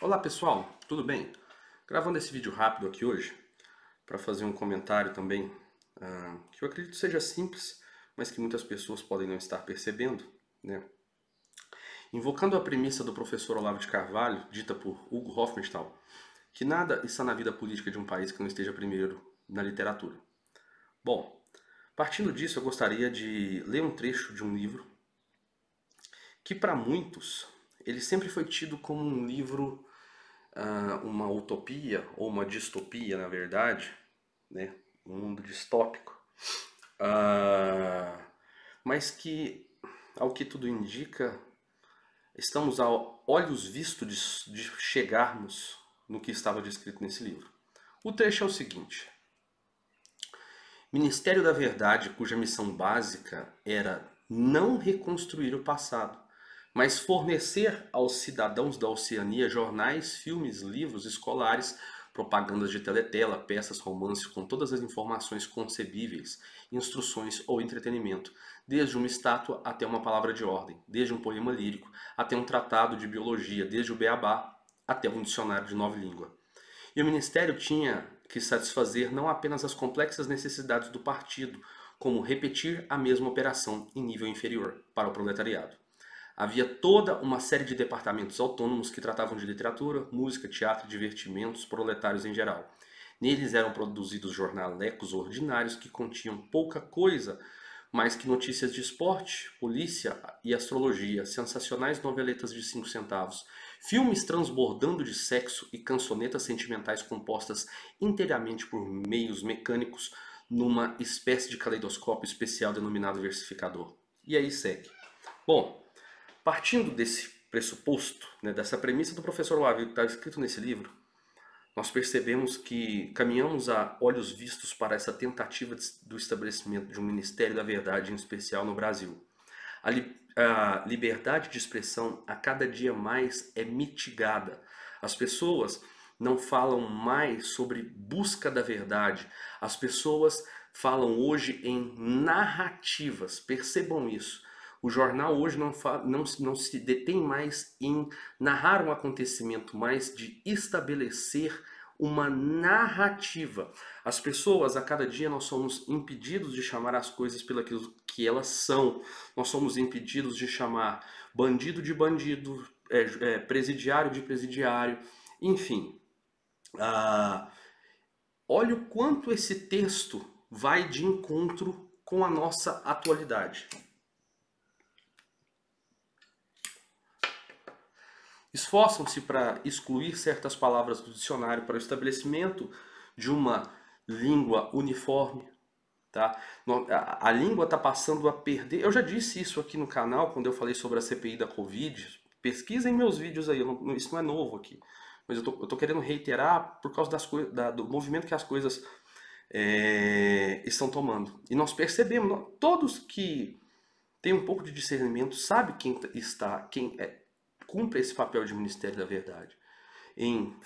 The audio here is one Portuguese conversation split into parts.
Olá pessoal, tudo bem? Gravando esse vídeo rápido aqui hoje para fazer um comentário também uh, que eu acredito seja simples, mas que muitas pessoas podem não estar percebendo, né? Invocando a premissa do professor Olavo de Carvalho, dita por Hugo Hofmannsthal, que nada está na vida política de um país que não esteja primeiro na literatura. Bom, partindo disso, eu gostaria de ler um trecho de um livro que para muitos ele sempre foi tido como um livro, uh, uma utopia, ou uma distopia, na verdade, né? um mundo distópico, uh, mas que, ao que tudo indica, estamos a olhos vistos de, de chegarmos no que estava descrito nesse livro. O trecho é o seguinte. Ministério da Verdade, cuja missão básica era não reconstruir o passado, mas fornecer aos cidadãos da Oceania jornais, filmes, livros escolares, propagandas de teletela, peças, romances com todas as informações concebíveis, instruções ou entretenimento, desde uma estátua até uma palavra de ordem, desde um poema lírico até um tratado de biologia, desde o beabá até um dicionário de nove línguas. E o ministério tinha que satisfazer não apenas as complexas necessidades do partido, como repetir a mesma operação em nível inferior para o proletariado. Havia toda uma série de departamentos autônomos que tratavam de literatura, música, teatro, divertimentos, proletários em geral. Neles eram produzidos jornalecos ordinários que continham pouca coisa mais que notícias de esporte, polícia e astrologia, sensacionais noveletas de 5 centavos, filmes transbordando de sexo e cançonetas sentimentais compostas inteiramente por meios mecânicos numa espécie de caleidoscópio especial denominado versificador. E aí segue. Bom, Partindo desse pressuposto, né, dessa premissa do professor Wávio que está escrito nesse livro, nós percebemos que caminhamos a olhos vistos para essa tentativa de, do estabelecimento de um Ministério da Verdade, em especial no Brasil. A, li, a liberdade de expressão a cada dia mais é mitigada. As pessoas não falam mais sobre busca da verdade. As pessoas falam hoje em narrativas, percebam isso. O jornal hoje não, não, não se detém mais em narrar um acontecimento, mas de estabelecer uma narrativa. As pessoas, a cada dia, nós somos impedidos de chamar as coisas pelaquilo que elas são. Nós somos impedidos de chamar bandido de bandido, é, é, presidiário de presidiário, enfim. Ah, olha o quanto esse texto vai de encontro com a nossa atualidade. esforçam-se para excluir certas palavras do dicionário para o estabelecimento de uma língua uniforme. Tá? A, língua está passando a perder. Eu já disse isso aqui no canal quando eu falei sobre a CPI da Covid. Pesquisem meus vídeos aí, não, isso não é novo aqui. Mas eu tô, querendo reiterar por causa das do movimento que as coisas é, estão tomando. E nós percebemos, nós, todos que têm um pouco de discernimento sabe quem tá, está, quem é, cumpre esse papel de ministério da verdade, em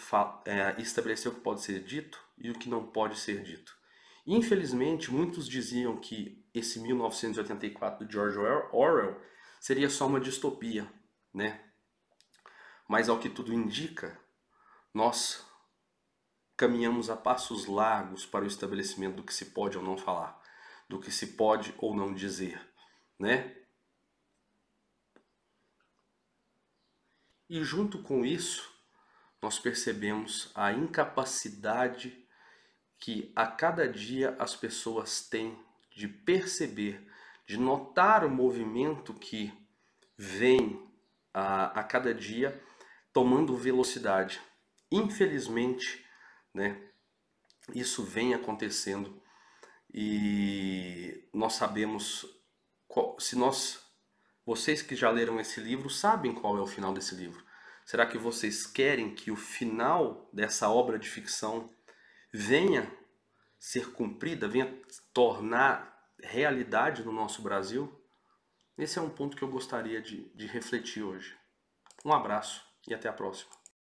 é, estabelecer o que pode ser dito e o que não pode ser dito. Infelizmente, muitos diziam que esse 1984 de George Orwell seria só uma distopia, né? Mas ao que tudo indica, nós caminhamos a passos largos para o estabelecimento do que se pode ou não falar, do que se pode ou não dizer, né? E junto com isso, nós percebemos a incapacidade que a cada dia as pessoas têm de perceber, de notar o movimento que vem a, a cada dia tomando velocidade. Infelizmente, né, isso vem acontecendo e nós sabemos qual, se nós vocês que já leram esse livro sabem qual é o final desse livro. Será que vocês querem que o final dessa obra de ficção venha ser cumprida, venha tornar realidade no nosso Brasil? Esse é um ponto que eu gostaria de, de refletir hoje. Um abraço e até a próxima.